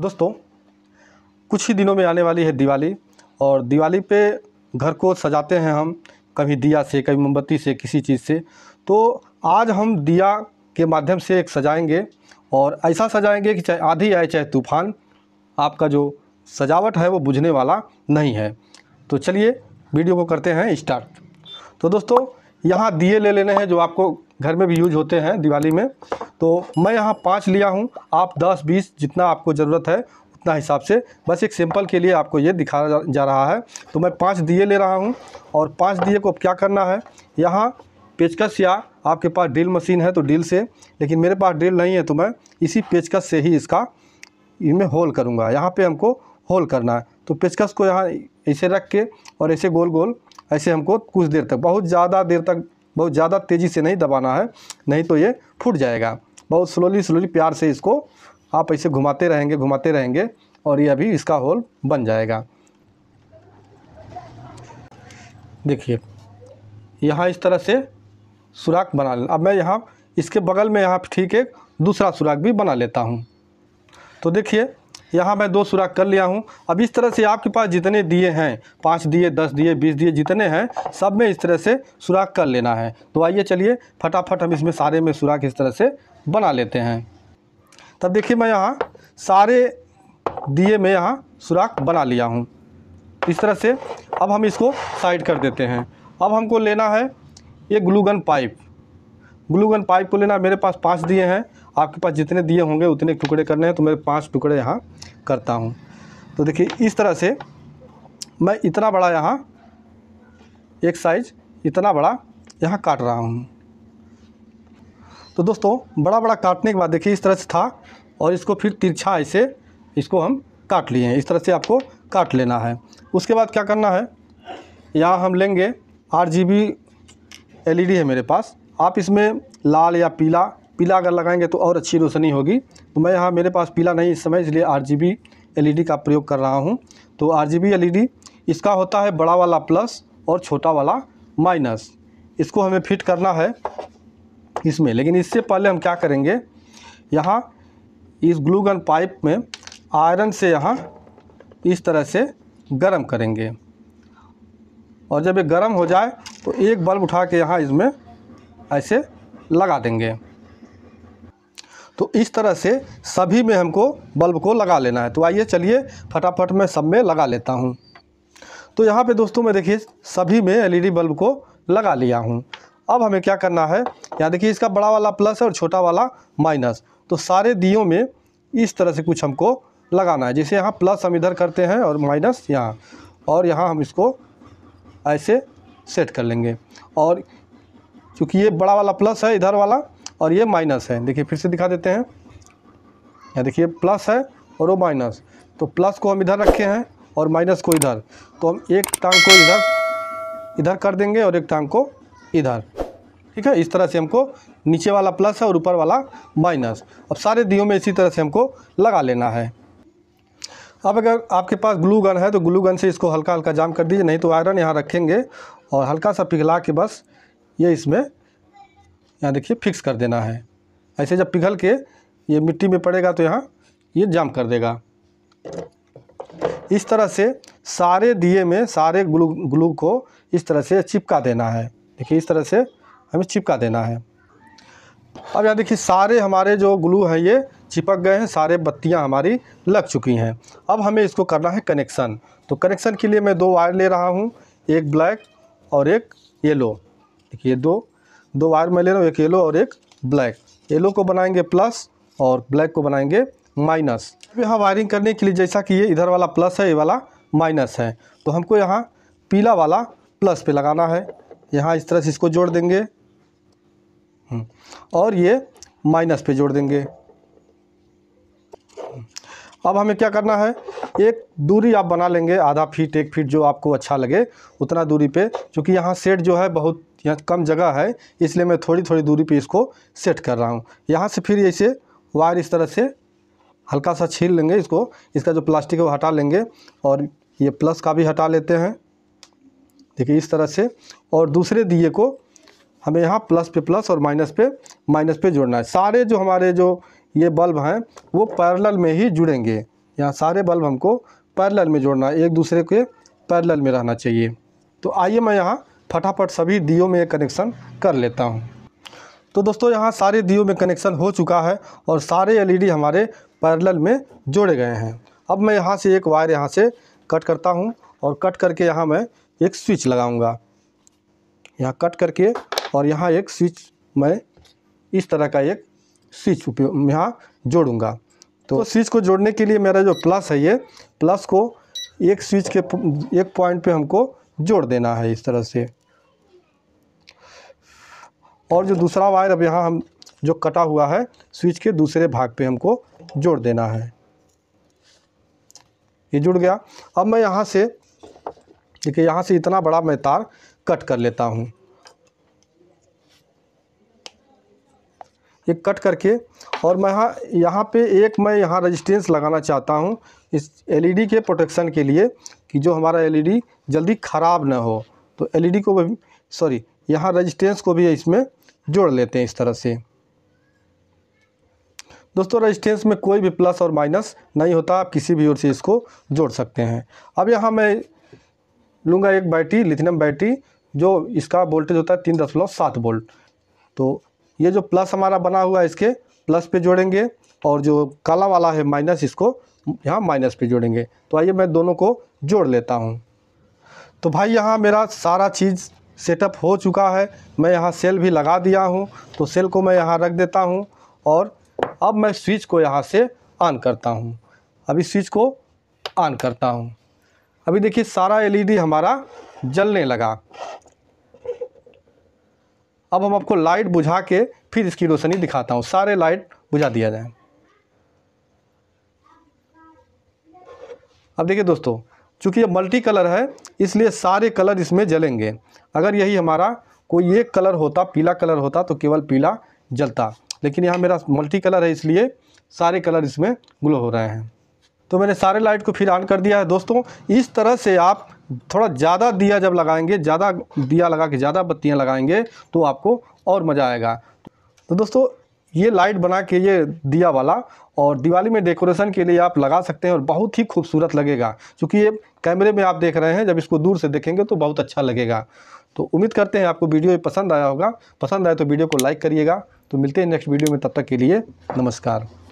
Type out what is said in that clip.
दोस्तों कुछ ही दिनों में आने वाली है दिवाली और दिवाली पे घर को सजाते हैं हम कभी दिया से कभी मोमबत्ती से किसी चीज़ से तो आज हम दिया के माध्यम से एक सजाएंगे और ऐसा सजाएंगे कि चाहे आधी आए चाहे तूफान आपका जो सजावट है वो बुझने वाला नहीं है तो चलिए वीडियो को करते हैं स्टार्ट तो दोस्तों यहाँ दिए ले लेने हैं जो आपको घर में भी यूज होते हैं दिवाली में तो मैं यहाँ पाँच लिया हूँ आप दस बीस जितना आपको ज़रूरत है उतना हिसाब से बस एक सिंपल के लिए आपको ये दिखाया जा रहा है तो मैं पाँच दिए ले रहा हूँ और पाँच दिए को अब क्या करना है यहाँ पेचकस या आपके पास ड्रिल मशीन है तो ड्रिल से लेकिन मेरे पास ड्रिल नहीं है तो मैं इसी पेचकस से ही इसका इनमें होल करूँगा यहाँ पे हमको होल करना है तो पेचकस को यहाँ ऐसे रख के और ऐसे गोल गोल ऐसे हमको कुछ देर तक बहुत ज़्यादा देर तक बहुत ज़्यादा तेज़ी से नहीं दबाना है नहीं तो ये फूट जाएगा बहुत स्लोली स्लोली प्यार से इसको आप ऐसे घुमाते रहेंगे घुमाते रहेंगे और ये अभी इसका होल बन जाएगा देखिए यहाँ इस तरह से सुराख बना अब मैं यहाँ इसके बगल में यहाँ ठीक एक दूसरा सुराख भी बना लेता हूँ तो देखिए यहाँ मैं दो सुराख कर लिया हूँ अब इस तरह से आपके पास जितने दिए हैं पाँच दिए दस दिए बीस दिए जितने हैं सब में इस तरह से सुराख कर लेना है तो आइए चलिए फटाफट हम इसमें सारे में सुराख इस तरह से बना लेते हैं तब देखिए मैं यहाँ सारे दिए में यहाँ सुराख बना लिया हूँ इस तरह से अब हम इसको साइड कर देते हैं अब हमको लेना है ये glue gun pipe glue gun pipe को लेना मेरे पास पाँच दिए हैं आपके पास जितने दिए होंगे उतने टुकड़े करने हैं तो मैं पाँच टुकड़े यहाँ करता हूँ तो देखिए इस तरह से मैं इतना बड़ा यहाँ एक साइज इतना बड़ा यहाँ काट रहा हूँ तो दोस्तों बड़ा बड़ा काटने के बाद देखिए इस तरह से था और इसको फिर तिरछा ऐसे इसको हम काट लिए हैं इस तरह से आपको काट लेना है उसके बाद क्या करना है यहाँ हम लेंगे आठ जी बी एल है मेरे पास आप इसमें लाल या पीला पीला अगर लगाएंगे तो और अच्छी रोशनी होगी तो मैं यहाँ मेरे पास पीला नहीं इस समय इसलिए आर एलईडी e का प्रयोग कर रहा हूँ तो आर एलईडी e इसका होता है बड़ा वाला प्लस और छोटा वाला माइनस इसको हमें फिट करना है इसमें लेकिन इससे पहले हम क्या करेंगे यहाँ इस ग्लू गन पाइप में आयरन से यहाँ इस तरह से गर्म करेंगे और जब ये गर्म हो जाए तो एक बल्ब उठा के यहाँ इसमें ऐसे लगा देंगे तो इस तरह से सभी में हमको बल्ब को लगा लेना है तो आइए चलिए फटाफट मैं सब में लगा लेता हूँ तो यहाँ पे दोस्तों मैं देखिए सभी में एलईडी बल्ब को लगा लिया हूँ अब हमें क्या करना है यहाँ देखिए इसका बड़ा वाला प्लस है और छोटा वाला माइनस तो सारे दियों में इस तरह से कुछ हमको लगाना है जैसे यहाँ प्लस हम इधर करते हैं और माइनस यहाँ और यहाँ हम इसको ऐसे सेट कर लेंगे और चूँकि ये बड़ा वाला प्लस है इधर वाला और ये माइनस है देखिए फिर से दिखा देते हैं यहाँ देखिए प्लस है और वो माइनस तो प्लस को हम इधर रखे हैं और माइनस को इधर तो हम एक टांग को इधर इधर कर देंगे और एक टांग को इधर ठीक है इस तरह से हमको नीचे वाला प्लस है और ऊपर वाला माइनस अब सारे दियों में इसी तरह से हमको लगा लेना है अब अगर आपके पास ग्लू गन है तो ग्लू गन से इसको हल्का हल्का जाम कर दीजिए नहीं तो आयरन यहाँ रखेंगे और हल्का सा पिघला के बस ये इसमें यहाँ देखिए फिक्स कर देना है ऐसे जब पिघल के ये मिट्टी में पड़ेगा तो यहाँ ये जाम कर देगा इस तरह से सारे दिए में सारे ग्लू ग्लू को इस तरह से चिपका देना है देखिए इस तरह से हमें चिपका देना है अब यहाँ देखिए सारे हमारे जो ग्लू हैं ये चिपक गए हैं सारे बत्तियाँ हमारी लग चुकी हैं अब हमें इसको करना है कनेक्शन तो कनेक्शन के लिए मैं दो वायर ले रहा हूँ एक ब्लैक और एक येलो ये दो दो वायर में ले रहा हूँ एक येलो और एक ब्लैक येलो को बनाएंगे प्लस और ब्लैक को बनाएंगे माइनस अब यहाँ वायरिंग करने के लिए जैसा कि ये इधर वाला प्लस है ये वाला माइनस है तो हमको यहाँ पीला वाला प्लस पे लगाना है यहाँ इस तरह से इसको जोड़ देंगे हम्म, और ये माइनस पे जोड़ देंगे अब हमें क्या करना है एक दूरी आप बना लेंगे आधा फीट एक फीट जो आपको अच्छा लगे उतना दूरी पे क्योंकि यहाँ सेट जो है बहुत यहाँ कम जगह है इसलिए मैं थोड़ी थोड़ी दूरी पे इसको सेट कर रहा हूँ यहाँ से फिर ऐसे वायर इस तरह से हल्का सा छील लेंगे इसको इसका जो प्लास्टिक है वो हटा लेंगे और ये प्लस का भी हटा लेते हैं देखिए इस तरह से और दूसरे दिए को हमें यहाँ प्लस पे प्लस और माइनस पे माइनस पे जोड़ना है सारे जो हमारे जो ये बल्ब हैं वो पैरेलल में ही जुड़ेंगे यहाँ सारे बल्ब हमको पैरेलल में जोड़ना है एक दूसरे के पैरेलल में रहना चाहिए तो आइए मैं यहाँ फटाफट सभी दियो में कनेक्शन कर लेता हूँ तो दोस्तों यहाँ सारे दियो में कनेक्शन हो चुका है और सारे एल हमारे पैरल में जोड़े गए हैं अब मैं यहाँ से एक वायर यहाँ से कट करता हूँ और कट करके यहाँ मैं एक स्विच लगाऊंगा यहाँ कट करके और यहाँ एक स्विच मैं इस तरह का एक स्विच उपयोग यहाँ जोड़ूंगा तो स्विच तो- को जोड़ने के लिए मेरा जो प्लस है ये प्लस को एक स्विच के एक पॉइंट पे हमको जोड़ देना है इस तरह से और जो दूसरा वायर अब यहाँ हम जो कटा हुआ है स्विच के दूसरे भाग पे हमको जोड़ देना है ये जुड़ गया अब मैं यहाँ से देखिए यहाँ से इतना बड़ा मैं तार कट कर लेता हूँ ये कट करके और मैं यहाँ यहाँ पर एक मैं यहाँ रजिस्टेंस लगाना चाहता हूँ इस एलईडी e के प्रोटेक्शन के लिए कि जो हमारा एलईडी e जल्दी ख़राब ना हो तो एलईडी e को सॉरी यहाँ रजिस्टेंस को भी इसमें जोड़ लेते हैं इस तरह से दोस्तों रजिस्टेंस में कोई भी प्लस और माइनस नहीं होता आप किसी भी ओर से इसको जोड़ सकते हैं अब यहाँ मैं लूँगा एक बैटरी लिथियम बैटरी जो इसका वोल्टेज होता है तीन दशमलव सात वोल्ट तो ये जो प्लस हमारा बना हुआ है इसके प्लस पे जोड़ेंगे और जो काला वाला है माइनस इसको यहाँ माइनस पे जोड़ेंगे तो आइए मैं दोनों को जोड़ लेता हूँ तो भाई यहाँ मेरा सारा चीज़ सेटअप हो चुका है मैं यहाँ सेल भी लगा दिया हूँ तो सेल को मैं यहाँ रख देता हूँ और अब मैं स्विच को यहाँ से ऑन करता हूँ अभी स्विच को ऑन करता हूँ अभी देखिए सारा एलईडी हमारा जलने लगा अब हम आपको लाइट बुझा के फिर इसकी रोशनी दिखाता हूँ सारे लाइट बुझा दिया जाए अब देखिए दोस्तों चूँकि ये मल्टी कलर है इसलिए सारे कलर इसमें जलेंगे अगर यही हमारा कोई एक कलर होता पीला कलर होता तो केवल पीला जलता लेकिन यहाँ मेरा मल्टी कलर है इसलिए सारे कलर इसमें ग्लो हो रहे हैं तो मैंने सारे लाइट को फिर ऑन कर दिया है दोस्तों इस तरह से आप थोड़ा ज़्यादा दिया जब लगाएंगे ज़्यादा दिया लगा के ज़्यादा बत्तियाँ लगाएंगे तो आपको और मज़ा आएगा तो दोस्तों ये लाइट बना के ये दिया वाला और दिवाली में डेकोरेशन के लिए आप लगा सकते हैं और बहुत ही खूबसूरत लगेगा क्योंकि ये कैमरे में आप देख रहे हैं जब इसको दूर से देखेंगे तो बहुत अच्छा लगेगा तो उम्मीद करते हैं आपको वीडियो पसंद आया होगा पसंद आए तो वीडियो को लाइक करिएगा तो मिलते हैं नेक्स्ट वीडियो में तब तक के लिए नमस्कार